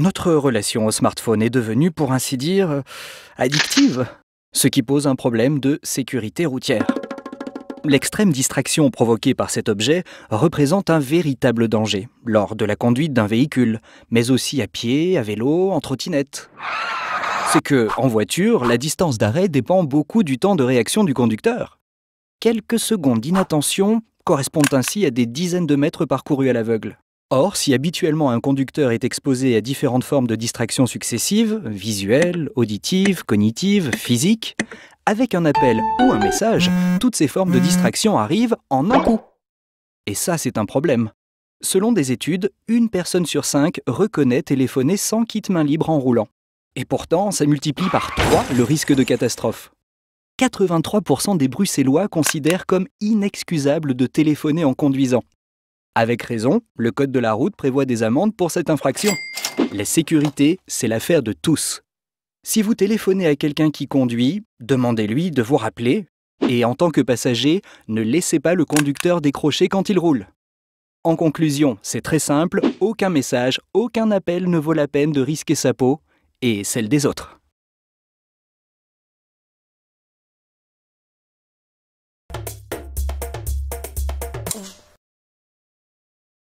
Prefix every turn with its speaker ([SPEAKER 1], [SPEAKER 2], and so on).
[SPEAKER 1] notre relation au smartphone est devenue, pour ainsi dire, euh, addictive, ce qui pose un problème de sécurité routière. L'extrême distraction provoquée par cet objet représente un véritable danger lors de la conduite d'un véhicule, mais aussi à pied, à vélo, en trottinette. C'est que, en voiture, la distance d'arrêt dépend beaucoup du temps de réaction du conducteur. Quelques secondes d'inattention correspondent ainsi à des dizaines de mètres parcourus à l'aveugle. Or, si habituellement un conducteur est exposé à différentes formes de distractions successives, visuelles, auditives, cognitives, physiques, avec un appel ou un message, toutes ces formes de distraction arrivent en un coup. Et ça, c'est un problème. Selon des études, une personne sur cinq reconnaît téléphoner sans kit main libre en roulant. Et pourtant, ça multiplie par trois le risque de catastrophe. 83% des Bruxellois considèrent comme inexcusable de téléphoner en conduisant, avec raison, le Code de la route prévoit des amendes pour cette infraction. La sécurité, c'est l'affaire de tous. Si vous téléphonez à quelqu'un qui conduit, demandez-lui de vous rappeler et en tant que passager, ne laissez pas le conducteur décrocher quand il roule. En conclusion, c'est très simple, aucun message, aucun appel ne vaut la peine de risquer sa peau et celle des autres.